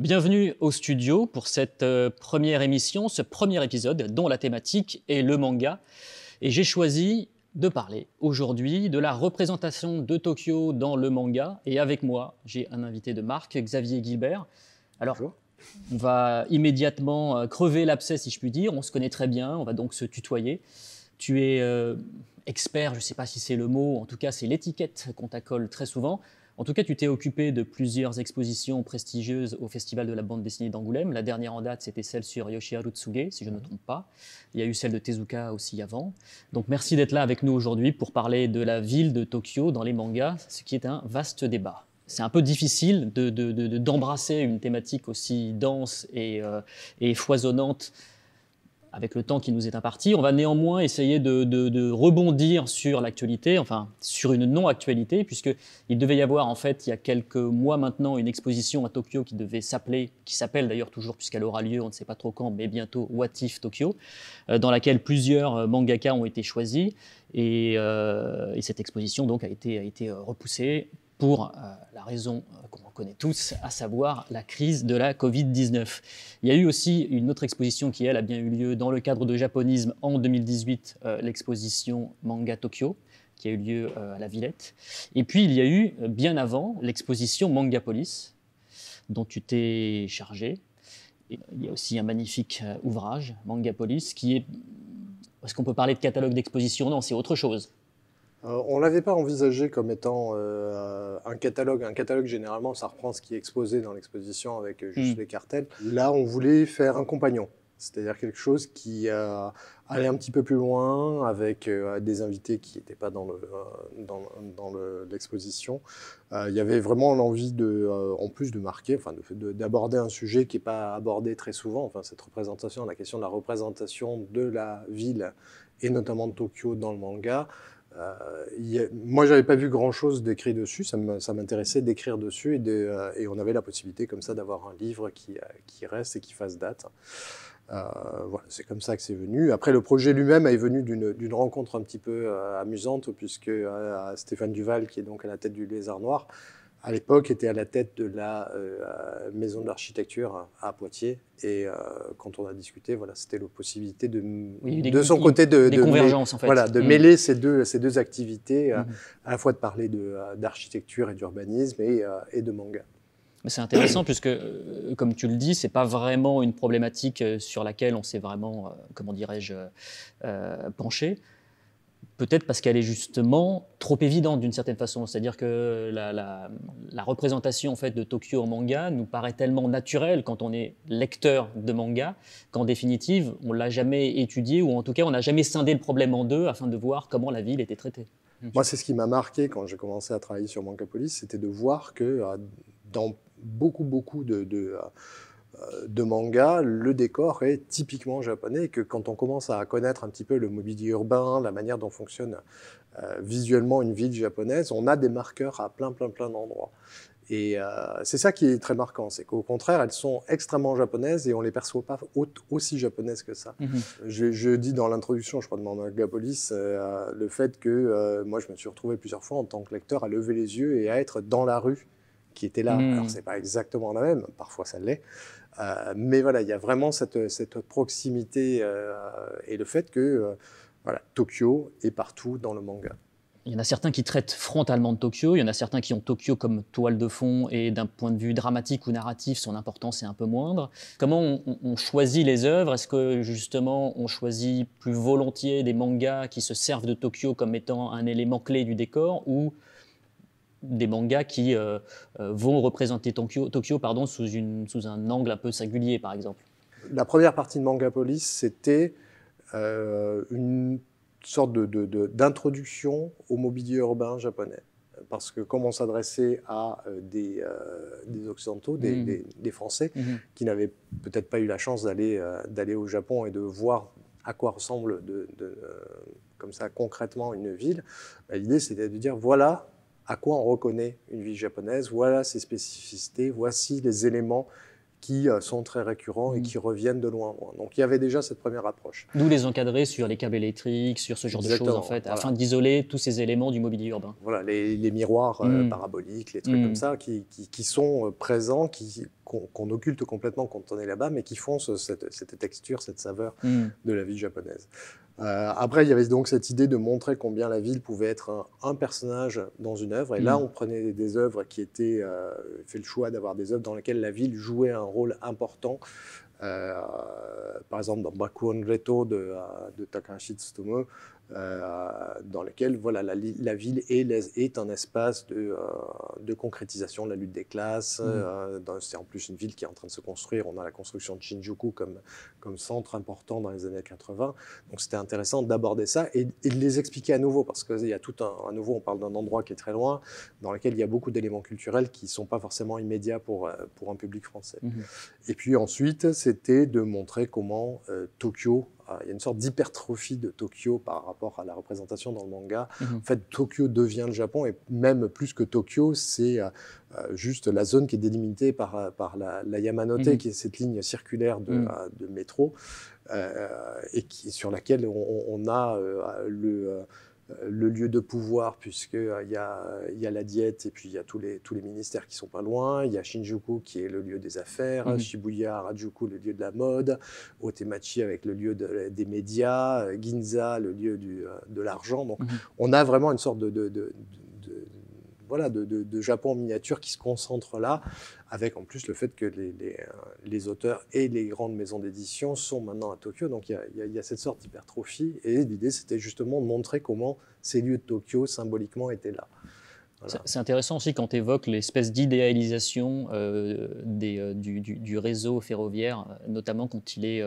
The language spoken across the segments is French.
Bienvenue au studio pour cette euh, première émission, ce premier épisode dont la thématique est le manga. Et j'ai choisi de parler aujourd'hui de la représentation de Tokyo dans le manga. Et avec moi, j'ai un invité de marque, Xavier Gilbert. Alors, on va immédiatement euh, crever l'abcès, si je puis dire. On se connaît très bien, on va donc se tutoyer. Tu es euh, expert, je ne sais pas si c'est le mot, en tout cas c'est l'étiquette qu'on t'accole très souvent. En tout cas, tu t'es occupé de plusieurs expositions prestigieuses au Festival de la bande dessinée d'Angoulême. La dernière en date, c'était celle sur Yoshiharu Tsuge, si je ne me trompe pas. Il y a eu celle de Tezuka aussi avant. Donc merci d'être là avec nous aujourd'hui pour parler de la ville de Tokyo dans les mangas, ce qui est un vaste débat c'est un peu difficile d'embrasser de, de, une thématique aussi dense euh, et, foisonnante avec le temps qui nous est imparti. On va néanmoins essayer de, rebondir sur l'actualité, enfin sur une non-actualité, puisqu'il devait y avoir en fait il y a quelques mois maintenant une exposition à Tokyo qui devait s'appeler, qui s'appelle d'ailleurs toujours puisqu'elle aura lieu, on ne sait pas trop quand, mais bientôt What If Tokyo, euh, dans laquelle plusieurs euh, mangaka ont été choisis. Et, cette exposition donc a été, a été repoussée pour euh, la raison euh, qu'on connaît tous, à savoir la crise de la Covid-19. Il y a eu aussi une autre exposition qui, elle, a bien eu lieu dans le cadre de Japonisme en 2018, euh, l'exposition Manga Tokyo, qui a eu lieu à la Villette. Et puis, il y a eu, bien avant, l'exposition Mangapolis, dont tu t'es chargé. il y a aussi un magnifique ouvrage, Mangapolis, qui est... Est-ce qu'on peut parler de catalogue d'exposition Non, c'est autre chose. Euh, on ne l'avait pas envisagé comme étant euh, un catalogue. Un catalogue, généralement, ça reprend ce qui est exposé dans l'exposition avec euh, juste hmm. les cartels. Là, on voulait faire un compagnon, c'est-à-dire quelque chose qui allait un petit peu plus loin avec des invités qui n'étaient pas dans l'exposition. il y avait vraiment l'envie, en plus de marquer, enfin, d'aborder un sujet qui n'est pas abordé très souvent, enfin, cette représentation, la question de la représentation de la ville et notamment de Tokyo dans le manga. Moi, euh, je moi, j'avais pas vu grand-chose d'écrit dessus. Ça m'intéressait d'écrire dessus et, euh, et, on avait la possibilité comme ça d'avoir un livre qui, euh, reste et qui fasse date. voilà, c'est comme ça que c'est venu. Après, le projet lui-même est venu d'une rencontre un petit peu amusante, puisque Stéphane Duval, qui est donc à la tête du Lézard Noir, à l'époque, était à la tête de la euh, maison de l'architecture à Poitiers. Et euh, quand on a discuté, voilà, c'était la possibilité de, de son côté de, de mêler, en fait. voilà, de mm. mêler ces deux, ces deux activités, euh, mm-hmm. à la fois de parler d'architecture et d'urbanisme et, et, de manga. C'est intéressant puisque, comme tu le dis, c'est pas vraiment une problématique sur laquelle on s'est vraiment, comment dirais-je, penché. Peut-être parce qu'elle est justement trop évidente d'une certaine façon. C'est-à-dire que la, représentation en fait de Tokyo en manga nous paraît tellement naturelle quand on est lecteur de manga qu'en définitive, on l'a jamais étudié ou en tout cas, on n'a jamais scindé le problème en deux afin de voir comment la ville était traitée. Moi, c'est ce qui m'a marqué quand j'ai commencé à travailler sur Manga Police, c'était de voir que euh, dans beaucoup, beaucoup de euh, euh, de manga, le décor est typiquement japonais et que quand on commence à connaître un petit peu le mobilier urbain, la manière dont fonctionne euh, visuellement une ville japonaise, on a des marqueurs à plein, plein, plein d'endroits. Et euh, c'est ça qui est très marquant, c'est qu'au contraire, elles sont extrêmement japonaises et on les perçoit pas aussi japonaises que ça. Mhm. Je, dis dans l'introduction, je crois, de mon le fait que moi, je me suis retrouvé plusieurs fois en tant que lecteur à lever les yeux et à être dans la rue qui était là. Mhm. Alors, c'est pas exactement la même, parfois ça l'est, euh, mais voilà, il y a vraiment cette, proximité euh, et le fait que euh, Tokyo est partout dans le manga. Il y en a certains qui traitent frontalement de Tokyo, il y en a certains qui ont Tokyo comme toile de fond et d'un point de vue dramatique ou narratif, son importance est un peu moindre. Comment on, choisit les œuvres Est-ce que justement on choisit plus volontiers des mangas qui se servent de Tokyo comme étant un élément clé du décor ou des mangas qui euh, euh, vont représenter Tokyo, pardon, sous, un angle un peu singulier, par exemple La première partie de Mangapolis, c'était euh, une sorte d'introduction au mobilier urbain japonais. Parce que comme on s'adressait à des, Occidentaux, des, mmh. Français, mmh. qui n'avaient peut-être pas eu la chance d'aller au Japon et de voir à quoi ressemble comme ça concrètement une ville, bah, l'idée c'était de dire voilà à quoi on reconnaît une vie japonaise, voilà ses spécificités, voici les éléments qui euh, sont très récurrents et mm. qui reviennent de loin en loin. Donc il y avait déjà cette première approche. D'où les encadrer sur les câbles électriques, sur ce genre de choses en fait, afin d'isoler tous ces éléments du mobilier urbain. Voilà, les, miroirs euh, mm. paraboliques, les trucs mm. comme ça, qui, sont euh, présents, qu'on occulte complètement quand on est là-bas, mais qui font cette, texture, cette saveur de la vie japonaise. Euh, après, il y avait donc cette idée de montrer combien la ville pouvait être un, personnage dans une œuvre. Et là, mm. on prenait des, œuvres qui étaient, euh, fait le choix d'avoir des œuvres dans lesquelles la ville jouait un rôle important euh, par exemple dans Bakuon Reto de, euh, de Takahashi Tsutomu, euh, dans lequel voilà, la, ville est, est, un espace de, de, concrétisation de la lutte des classes. Mm. c'est en plus une ville qui est en train de se construire. On a la construction de Shinjuku comme, comme centre important dans les années 80. Donc c'était intéressant d'aborder ça et, de les expliquer à nouveau, parce qu'il y a tout un, à nouveau, on parle d'un endroit qui est très loin, dans lequel il y a beaucoup d'éléments culturels qui ne sont pas forcément immédiats pour, pour un public français. Mm-hmm. Et puis ensuite, c'est c'était de montrer comment euh, Tokyo, euh, il y a une sorte d'hypertrophie de Tokyo par rapport à la représentation dans le manga. Mhm. En fait, Tokyo devient le Japon, et même plus que Tokyo, c'est euh, juste la zone qui est délimitée par, par la, Yamanote, mhm. qui est cette ligne circulaire de, mhm. métro, et qui, sur laquelle on a le euh, le lieu de pouvoir, puisque euh, il y, a la diète et puis il y a tous les, tous les ministères qui sont pas loin. Il y a Shinjuku qui est le lieu des affaires, mhm. Shibuya, Harajuku, le lieu de la mode, Otemachi avec le lieu des médias, euh, Ginza, le lieu du, de l'argent. Donc mhm. on a vraiment une sorte de voilà, de, Japon en miniature qui se concentre là, avec en plus le fait que les, euh, auteurs et les grandes maisons d'édition sont maintenant à Tokyo. Donc il y, a, cette sorte d'hypertrophie. Et l'idée, c'était justement de montrer comment ces lieux de Tokyo symboliquement étaient là. C'est intéressant aussi quand tu évoques l'espèce d'idéalisation euh, euh, du, réseau ferroviaire, notamment quand il est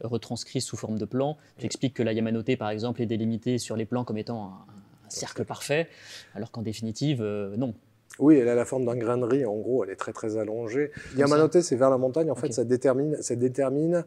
retranscrit sous forme de plan. Tu expliques que la Yamanote, par exemple, est délimitée sur les plans comme étant un un cercle parfait, alors qu'en définitive, euh, non. Oui, elle a la forme d'un grain de riz, en gros, elle est très très allongée. Il Yamanote, c'est vers la montagne, en fait, ça détermine, ça détermine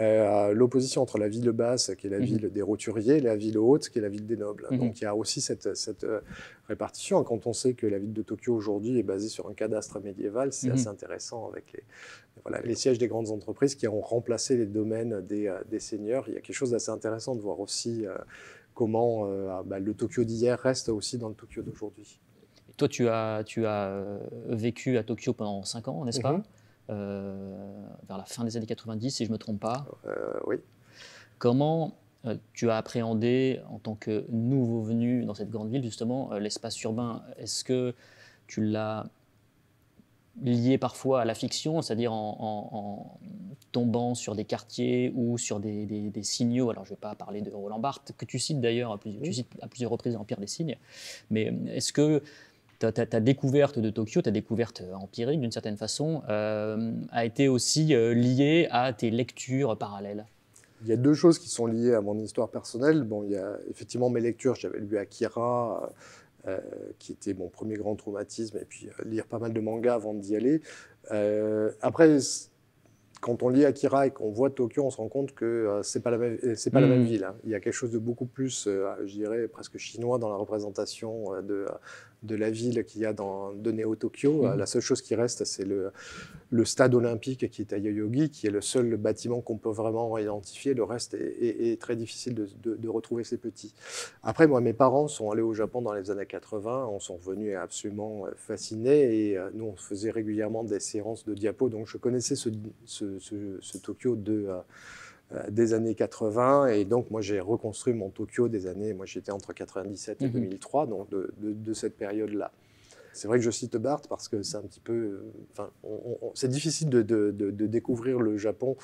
euh, l'opposition entre la ville basse, qui est la mhm. ville des roturiers, et la ville haute, qui est la ville des nobles. Mhm. Donc il y a aussi cette, euh, répartition. Quand on sait que la ville de Tokyo aujourd'hui est basée sur un cadastre médiéval, c'est mhm. assez intéressant avec les, les sièges des grandes entreprises qui ont remplacé les domaines des, des seigneurs. Il y a quelque chose d'assez intéressant de voir aussi comment euh, ah, bah, le Tokyo d'hier reste aussi dans le Tokyo d'aujourd'hui. Toi, tu as, tu as euh, vécu à Tokyo pendant 5 ans, n'est-ce pas mhm. euh, Vers la fin des années 90, si je ne me trompe pas. oui. Comment tu as appréhendé, en tant que nouveau venu dans cette grande ville, justement, l'espace urbain Est-ce que tu l'as lié parfois à la fiction, c'est-à-dire en, tombant sur des quartiers ou sur des, signaux. Alors, je ne vais pas parler de Roland Barthes, que tu cites d'ailleurs à, plusieurs, tu cites à plusieurs reprises l'Empire des signes, mais euh, est-ce que ta, découverte de Tokyo, ta découverte empirique d'une certaine façon, euh, a été aussi euh, liée à tes lectures parallèles il y a deux choses qui sont liées à mon histoire personnelle. Bon, il y a effectivement mes lectures. J'avais lu Akira, euh, qui était mon premier grand traumatisme, et puis euh, lire pas mal de mangas avant d'y aller. Euh, après, quand on lit Akira et qu'on voit Tokyo, on se rend compte que c'est pas la même, c'est pas la hmm. même ville. Hein. Il y a quelque chose de beaucoup plus, je dirais, presque chinois dans la représentation de, de la ville qu'il y a dans, de Néo-Tokyo. Euh, mhm. La seule chose qui reste, c'est le, le, stade olympique qui est à Yoyogi, qui est le seul bâtiment qu'on peut vraiment identifier. Le reste est, très difficile de, retrouver ces petits. Après, moi, mes parents sont allés au Japon dans les années 80. On sont revenus absolument euh, fascinés. Et euh, nous, on faisait régulièrement des séances de diapos. Donc, je connaissais ce, ce, ce Tokyo de euh, des années 80. Et donc, moi, j'ai reconstruit mon Tokyo des années. Moi, j'étais entre 97 et 2003, mm-hmm. donc de, cette période-là. C'est vrai que je cite Barthes parce que c'est un petit peu. Euh, enfin, c'est difficile de, de, découvrir le Japon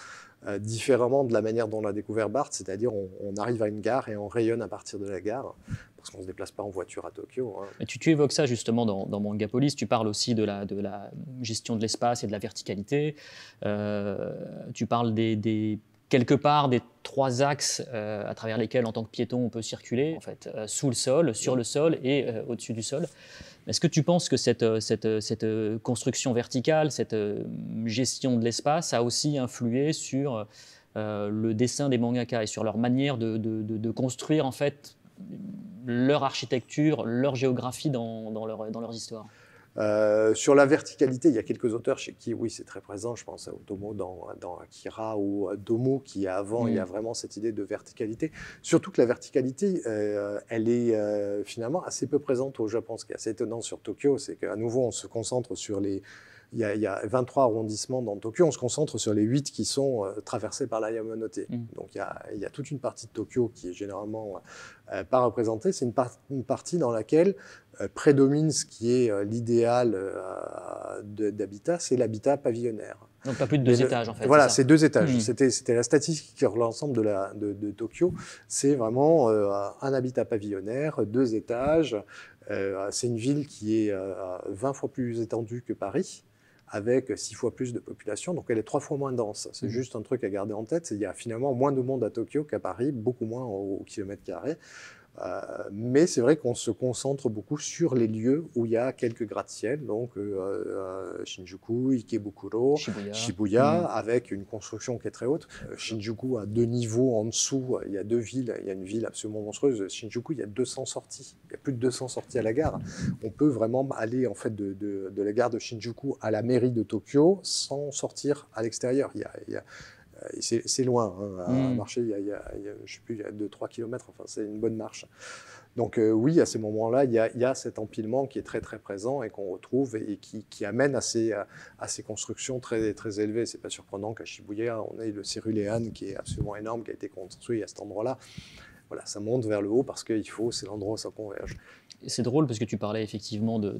euh, différemment de la manière dont l'a découvert Barthes, c'est-à-dire on, arrive à une gare et on rayonne à partir de la gare, parce qu'on ne se déplace pas en voiture à Tokyo. Hein. tu, tu, évoques ça justement dans, dans Police tu parles aussi de la, de la gestion de l'espace et de la verticalité, tu parles des quelque part des trois axes euh, à travers lesquels, en tant que piéton, on peut circuler, en fait, euh, sous le sol, sur le sol et euh, au-dessus du sol. Est-ce que tu penses que cette, construction verticale, cette gestion de l'espace a aussi influé sur le dessin des mangaka et sur leur manière de, construire en fait leur architecture, leur géographie dans, leur, dans leurs histoires euh, sur la verticalité, il y a quelques auteurs chez qui, oui, c'est très présent. Je pense à Otomo dans, dans Akira ou à Domo, qui avant, il y a mm. vraiment cette idée de verticalité. Surtout que la verticalité, euh, elle est euh, finalement assez peu présente au Japon. Ce qui est assez étonnant sur Tokyo, c'est qu'à nouveau, on se concentre sur les il y, a, 23 arrondissements dans Tokyo. On se concentre sur les 8 qui sont euh, traversés par la Yamanote. Mm. Donc il y, a, toute une partie de Tokyo qui est généralement euh, pas représentée. C'est une, partie dans laquelle euh, prédomine ce qui est l'idéal d'habitat, c'est l'habitat pavillonnaire. Donc pas plus de deux étages en fait. Voilà, c'est deux étages. Mm. C'était la statistique sur l'ensemble de, Tokyo. C'est vraiment un habitat pavillonnaire, deux étages. c'est une ville qui est 20 fois plus étendue que Paris avec six fois plus de population, donc elle est trois fois moins dense. C'est mhm. juste un truc à garder en tête, il y a finalement moins de monde à Tokyo qu'à Paris, beaucoup moins au kilomètre carré. Euh, mais c'est vrai qu'on se concentre beaucoup sur les lieux où il y a quelques gratte-ciel, donc euh, euh, Shinjuku, Ikebukuro, Shibuya, mm. avec une construction qui est très haute. Shinjuku a deux niveaux en dessous, il y a deux villes, il y a une ville absolument monstrueuse. Shinjuku, il y a 200 sorties, il y a plus de 200 sorties à la gare. On peut vraiment aller en fait de, la gare de Shinjuku à la mairie de Tokyo sans sortir à l'extérieur. Il c'est loin, hein, à hmm. marcher, il y a, je sais plus, 2-3 km, enfin, c'est une bonne marche. Donc euh, oui, à ces moments-là, il, y, a cet empilement qui est très très présent et qu'on retrouve et, qui, amène à ces, à, ces, constructions très très élevées. C'est pas surprenant qu'à chibouya on ait le Cerulean qui est absolument énorme, qui a été construit à cet endroit-là. Voilà, ça monte vers le haut parce qu'il faut, c'est l'endroit où ça converge. C'est drôle parce que tu parlais effectivement de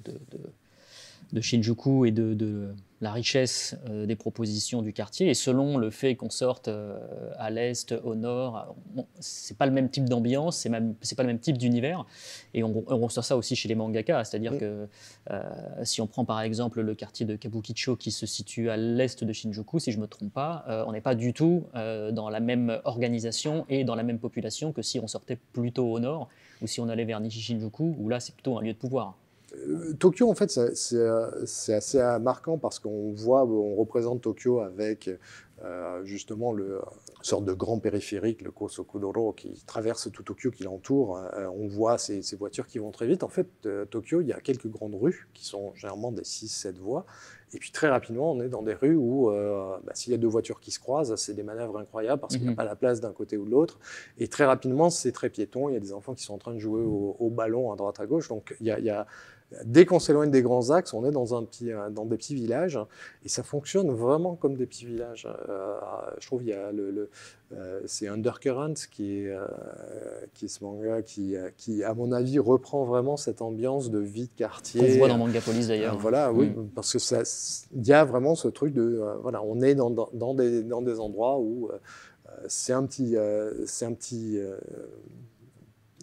de Shinjuku et de, la richesse euh, des propositions du quartier. Et selon le fait qu'on sorte euh, à l'est, au nord, c'est pas le même type d'ambiance, c'est même c'est pas le même type d'univers. Et on, ressort ça aussi chez les mangaka, c'est-à-dire que euh, si on prend par exemple le quartier de Kabukicho qui se situe à l'est de Shinjuku, si je me trompe pas, on n'est pas du tout dans la même organisation et dans la même population que si on sortait plutôt au nord ou si on allait vers Nishi Shinjuku, où là c'est plutôt un lieu de pouvoir. Euh, Tokyo, en fait, c'est assez marquant parce qu'on voit, on représente Tokyo avec euh, justement le sorte de grand périphérique, le Kosokudoro, qui traverse tout Tokyo, qui l'entoure. Euh, on voit ces, voitures qui vont très vite. En fait, Tokyo, il y a quelques grandes rues qui sont généralement des 6-7 voies. Et puis très rapidement, on est dans des rues où, bah, s'il y a deux voitures qui se croisent, c'est des manœuvres incroyables parce qu'il n'y a mhm. pas la place d'un côté ou de l'autre. Et très rapidement, c'est très piéton. Il y a des enfants qui sont en train de jouer au, ballon à droite à gauche. Donc, il il y a Dès qu'on s'éloigne des grands axes, on est dans, un petit, euh, dans des petits villages et ça fonctionne vraiment comme des petits villages. Euh, je trouve il y le, euh, c'est Undercurrent qui qui manga qui, qui, à mon avis, reprend vraiment cette ambiance de vie de quartier. Qu'on voit dans Police, d'ailleurs. voilà, oui, mm. parce que ça, y a vraiment ce truc de, voilà, on est dans, des, endroits où c'est un petit, c'est un petit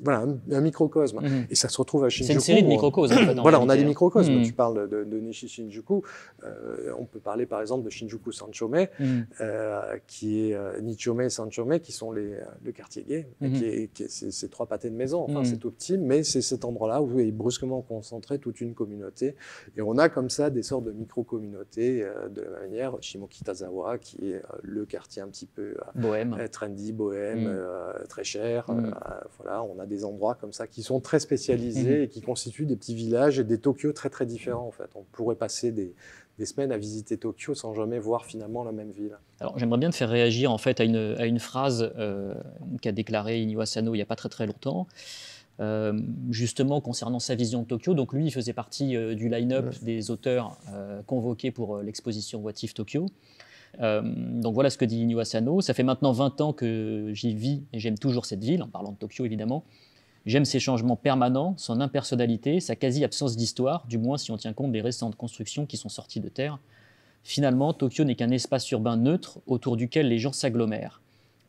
voilà, un, microcosme. Mhm. Et ça se retrouve à Shinjuku. C'est une série de microcosmes. voilà, on a des microcosmes. Mhm. Tu parles de, de Nishi Shinjuku. Euh, on peut parler par exemple de Shinjuku Sanchome, mhm. euh, qui est euh, Nichome Sanchome, qui sont les, euh, le quartier gay, qui qui ces trois pâtés de maison. Enfin, c'est tout petit, mais c'est cet endroit-là où est brusquement concentrée toute une communauté. Et on a comme ça des sortes de micro-communautés euh, de la manière. Shimokitazawa, qui est le quartier un petit peu bohème. trendy, bohème, très cher. voilà, on a des des endroits comme ça qui sont très spécialisés mhm. et qui constituent des petits villages et des Tokyo très très différents en fait. On pourrait passer des, semaines à visiter Tokyo sans jamais voir finalement la même ville. Alors j'aimerais bien te faire réagir en fait à une, phrase euh, qu'a déclaré Inoue il n'y a pas très très longtemps. Euh, justement concernant sa vision de Tokyo. Donc lui, il faisait partie euh, du line-up des auteurs convoqués pour l'exposition What If Tokyo. Euh, donc voilà ce que dit Inyo Asano. Ça fait maintenant 20 ans que j'y vis et j'aime toujours cette ville, en parlant de Tokyo évidemment. J'aime ses changements permanents, son impersonnalité, sa quasi-absence d'histoire, du moins si on tient compte des récentes constructions qui sont sorties de terre. Finalement, Tokyo n'est qu'un espace urbain neutre autour duquel les gens s'agglomèrent.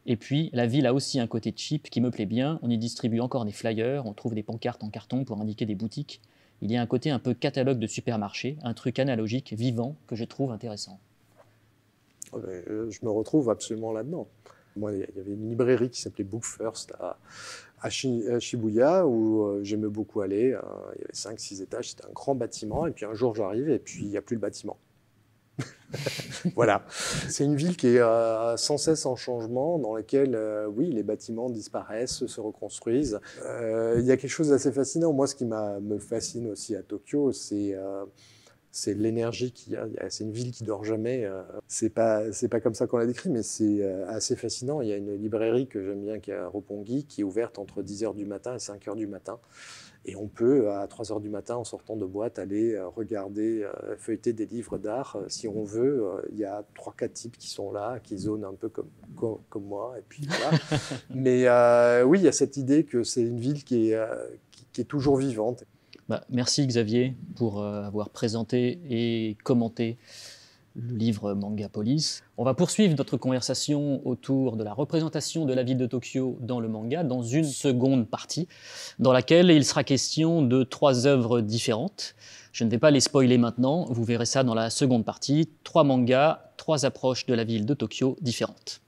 Et puis, la ville a aussi un côté cheap qui me plaît bien. On y distribue encore des flyers, on trouve des pancartes en carton pour indiquer des boutiques. Il y a un côté un peu catalogue de supermarché, un truc analogique, vivant, que je trouve intéressant. Euh, je me retrouve absolument là-dedans. Moi, il y avait une librairie qui s'appelait Book First à, Shibuya où euh, j'aimais beaucoup aller. Hein. Il y avait 5-6 étages, c'était un grand bâtiment. Et puis un jour, j'arrive et puis il n'y a plus le bâtiment. voilà. C'est une ville qui est euh, sans cesse en changement, dans laquelle, oui, les bâtiments disparaissent, se reconstruisent. Il y a quelque chose d'assez fascinant. Moi, ce qui me fascine aussi à Tokyo, c'est c'est l'énergie qui. Euh, y a. C'est une ville qui dort jamais. Euh, c'est pas, c'est pas comme ça qu'on la décrit, mais c'est euh, assez fascinant. Il y a une librairie que j'aime bien qui est à Roppongi, qui est ouverte entre 10h du matin et 5h du matin. Et on peut, à 3h du matin, en sortant de boîte, aller regarder, feuilleter des livres d'art. Si on veut, il y a 3-4 types qui sont là, qui zonent un peu comme, comme, moi. Et puis Mais oui, il y a cette idée que c'est une ville qui est toujours vivante. Bah, merci Xavier pour euh, avoir présenté et commenté le livre Manga Police. On va poursuivre notre conversation autour de la représentation de la ville de Tokyo dans le manga dans une seconde partie, dans laquelle il sera question de trois œuvres différentes. Je ne vais pas les spoiler maintenant, vous verrez ça dans la seconde partie. Trois mangas, trois approches de la ville de Tokyo différentes.